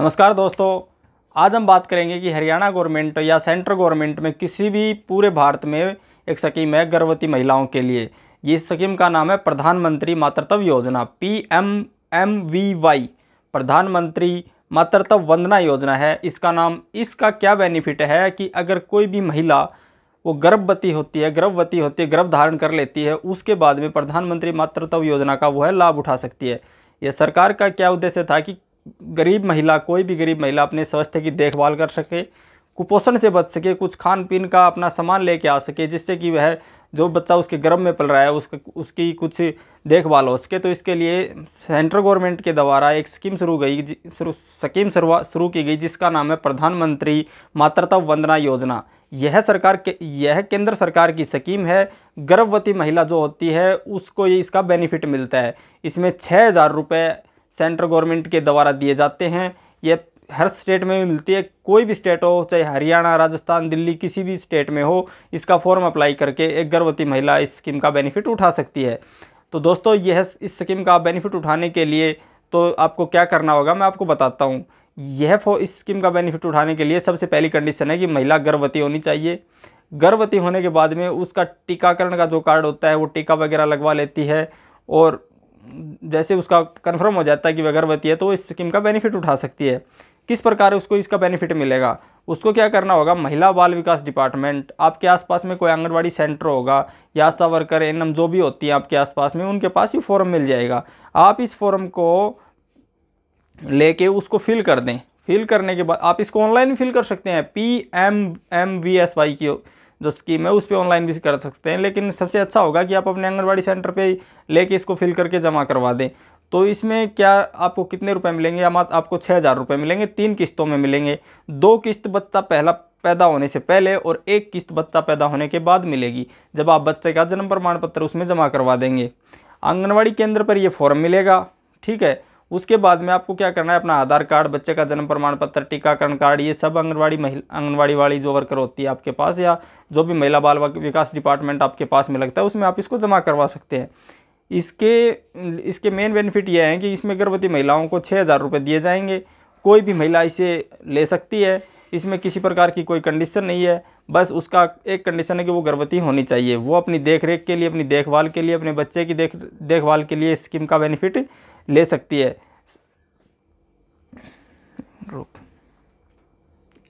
नमस्कार दोस्तों आज हम बात करेंगे कि हरियाणा गवर्नमेंट या सेंट्रल गवर्नमेंट में किसी भी पूरे भारत में एक स्कीम है गर्भवती महिलाओं के लिए ये स्कीम का नाम है Pradhan Mantri Matritva Yojana P M M V Y Pradhan Mantri Matritva वंदना योजना है इसका नाम इसका क्या बेनिफिट है कि अगर कोई भी महिला वो गर्भवती होती है गर्भवती होती है गर्भ धारण कर लेती है उसके बाद में प्रधानमंत्री मातृत्व योजना का वो है लाभ उठा सकती है यह सरकार का क्या उद्देश्य था कि गरीब महिला कोई भी गरीब महिला अपने स्वास्थ्य की देखभाल कर सके कुपोषण से बच सके कुछ खान पीन का अपना सामान लेके आ सके जिससे कि वह जो बच्चा उसके गर्भ में पल रहा है उसके उसकी कुछ देखभाल हो सके तो इसके लिए सेंट्रल गवर्नमेंट के द्वारा एक स्कीम शुरू गई स्कीम शुरू की गई जिसका नाम है प्रधानमंत्री मातृत्व वंदना योजना यह सरकार के यह केंद्र सरकार की स्कीम है गर्भवती महिला जो होती है उसको ये इसका बेनिफिट मिलता है इसमें छः हज़ार रुपये सेंट्रल गवर्नमेंट के द्वारा दिए जाते हैं ये हर स्टेट में भी मिलती है कोई भी स्टेट हो चाहे हरियाणा राजस्थान दिल्ली किसी भी स्टेट में हो इसका फॉर्म अप्लाई करके एक गर्भवती महिला इस स्कीम का बेनिफिट उठा सकती है तो दोस्तों यह इस स्कीम का बेनिफिट उठाने के लिए तो आपको क्या करना होगा मैं आपको बताता हूँ यह फो इस स्कीम का बेनिफिट उठाने के लिए सबसे पहली कंडीशन है कि महिला गर्भवती होनी चाहिए गर्भवती होने के बाद में उसका टीकाकरण का जो कार्ड होता है वो टीका वगैरह लगवा लेती है और जैसे उसका कन्फर्म हो जाता है कि वह गर्भवती है तो वो इस स्कीम का बेनिफिट उठा सकती है किस प्रकार उसको इसका बेनिफिट मिलेगा उसको क्या करना होगा महिला बाल विकास डिपार्टमेंट आपके आसपास में कोई आंगनबाड़ी सेंटर होगा या आशा वर्कर एनम जो भी होती हैं आपके आसपास में उनके पास ही फॉर्म मिल जाएगा आप इस फॉर्म को लेके उसको फिल कर दें फिल करने के बाद आप इसको ऑनलाइन फिल कर सकते हैं P M M V S Y की जो स्कीम है उस पर ऑनलाइन भी कर सकते हैं लेकिन सबसे अच्छा होगा कि आप अपने आंगनबाड़ी सेंटर पर लेके इसको फिल करके जमा करवा दें तो इसमें क्या आपको कितने रुपए मिलेंगे या मात आपको छः हज़ार रुपये मिलेंगे तीन किस्तों में मिलेंगे दो किस्त बच्चा पहला पैदा होने से पहले और एक किस्त बच्चा पैदा होने के बाद मिलेगी जब आप बच्चे का जन्म प्रमाण पत्र उसमें जमा करवा देंगे आंगनवाड़ी केंद्र पर ये फॉर्म मिलेगा ठीक है उसके बाद में आपको क्या करना है अपना आधार कार्ड बच्चे का जन्म प्रमाण पत्र टीकाकरण कार्ड ये सब आंगनबाड़ी महिला आंगनबाड़ी वाली जो वर्कर होती है आपके पास या जो भी महिला बाल विकास डिपार्टमेंट आपके पास में लगता है उसमें आप इसको जमा करवा सकते हैं इसके इसके मेन बेनिफिट यह है कि इसमें गर्भवती महिलाओं को छः हज़ार रुपये दिए जाएंगे कोई भी महिला इसे ले सकती है इसमें किसी प्रकार की कोई कंडीशन नहीं है बस उसका एक कंडीशन है कि वो गर्भवती होनी चाहिए वो अपनी देख रेख के लिए अपनी देखभाल के लिए अपने बच्चे की देख देखभाल के लिए स्कीम का बेनिफिट ले सकती है रुक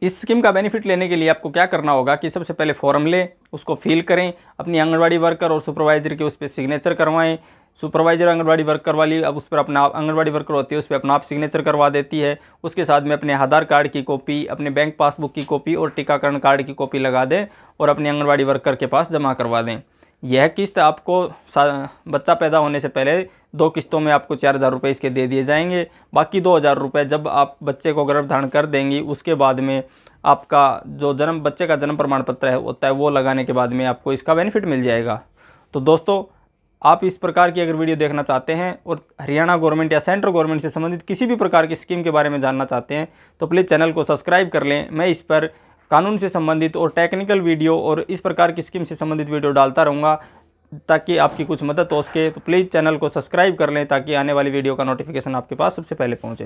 इस स्कीम का बेनिफिट लेने के लिए आपको क्या करना होगा कि सबसे पहले फॉर्म लें उसको फिल करें अपनी आंगनबाड़ी वर्कर और सुपरवाइजर के उस पर सिग्नेचर करवाएं सुपरवाइजर आंगनबाड़ी वर्कर वाली अब उस पर अपना आंगनबाड़ी वर्कर होती है उस पर अपना आप सिग्नेचर करवा देती है उसके साथ में अपने आधार कार्ड की कॉपी अपने बैंक पासबुक की कॉपी और टीकाकरण कार्ड की कॉपी लगा दें और अपने आंगनबाड़ी वर्कर के पास जमा करवा दें यह किस्त आपको बच्चा पैदा होने से पहले दो किस्तों में आपको चार हज़ार रुपये इसके दे दिए जाएंगे बाकी दो हज़ार रुपये जब आप बच्चे को गर्भ धारण कर देंगी उसके बाद में आपका जो जन्म बच्चे का जन्म प्रमाण पत्र है होता है वो लगाने के बाद में आपको इसका बेनिफिट मिल जाएगा तो दोस्तों आप इस प्रकार की अगर वीडियो देखना चाहते हैं और हरियाणा गवर्नमेंट या सेंट्रल गवर्नमेंट से संबंधित किसी भी प्रकार की स्कीम के बारे में जानना चाहते हैं तो प्लीज़ चैनल को सब्सक्राइब कर लें मैं इस पर कानून से संबंधित और टेक्निकल वीडियो और इस प्रकार की स्कीम से संबंधित वीडियो डालता रहूँगा ताकि आपकी कुछ मदद हो सके तो प्लीज़ चैनल को सब्सक्राइब कर लें ताकि आने वाली वीडियो का नोटिफिकेशन आपके पास सबसे पहले पहुँचे